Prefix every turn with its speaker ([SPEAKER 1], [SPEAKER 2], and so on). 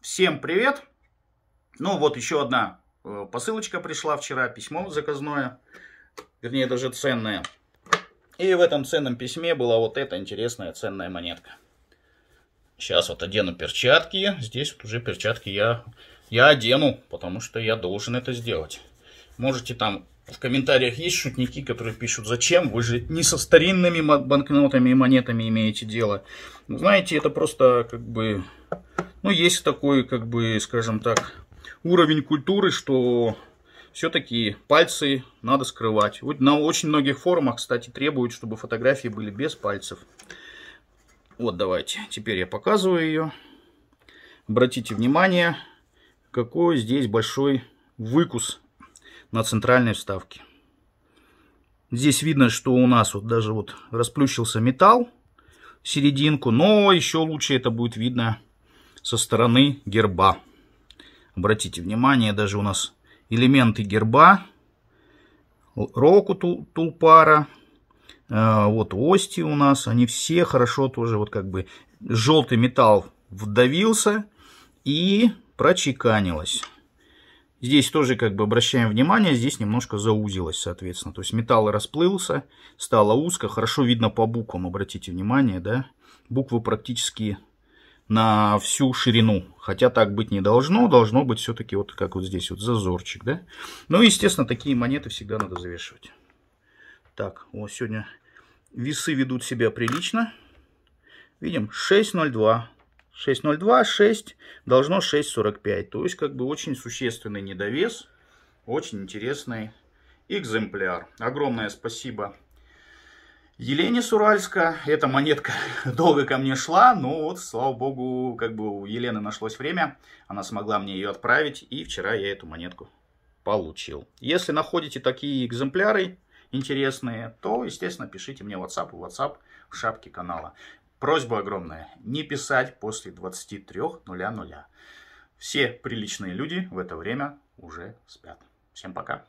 [SPEAKER 1] Всем привет! Ну вот еще одна э, посылочка пришла вчера, письмо заказное, вернее даже ценное. И в этом ценном письме была вот эта интересная ценная монетка. Сейчас вот одену перчатки, здесь вот уже перчатки я, я одену, потому что я должен это сделать. Можете там в комментариях есть шутники, которые пишут, зачем вы же не со старинными банкнотами и монетами имеете дело. Ну, знаете, это просто как бы но ну, есть такой, как бы, скажем так, уровень культуры, что все-таки пальцы надо скрывать. Вот На очень многих форумах, кстати, требуют, чтобы фотографии были без пальцев. Вот давайте, теперь я показываю ее. Обратите внимание, какой здесь большой выкус на центральной вставке. Здесь видно, что у нас вот даже вот расплющился металл, серединку, но еще лучше это будет видно со стороны герба. Обратите внимание, даже у нас элементы герба, року тулпара, э, вот ости у нас, они все хорошо тоже вот как бы желтый металл вдавился и прочеканилось. Здесь тоже как бы обращаем внимание, здесь немножко заузилось, соответственно. То есть металл расплылся, стало узко, хорошо видно по буквам, обратите внимание, да. Буквы практически на всю ширину. Хотя так быть не должно, должно быть все-таки вот как вот здесь вот зазорчик, да. Ну, естественно, такие монеты всегда надо завешивать. Так, вот сегодня весы ведут себя прилично. Видим, 6,02. 6,02, 6, должно 6,45. То есть, как бы очень существенный недовес, очень интересный экземпляр. Огромное спасибо Елене с Эта монетка долго ко мне шла, но вот, слава богу, как бы у Елены нашлось время, она смогла мне ее отправить, и вчера я эту монетку получил. Если находите такие экземпляры интересные, то, естественно, пишите мне в WhatsApp, в WhatsApp в шапке канала. Просьба огромная, не писать после 23.00. Все приличные люди в это время уже спят. Всем пока.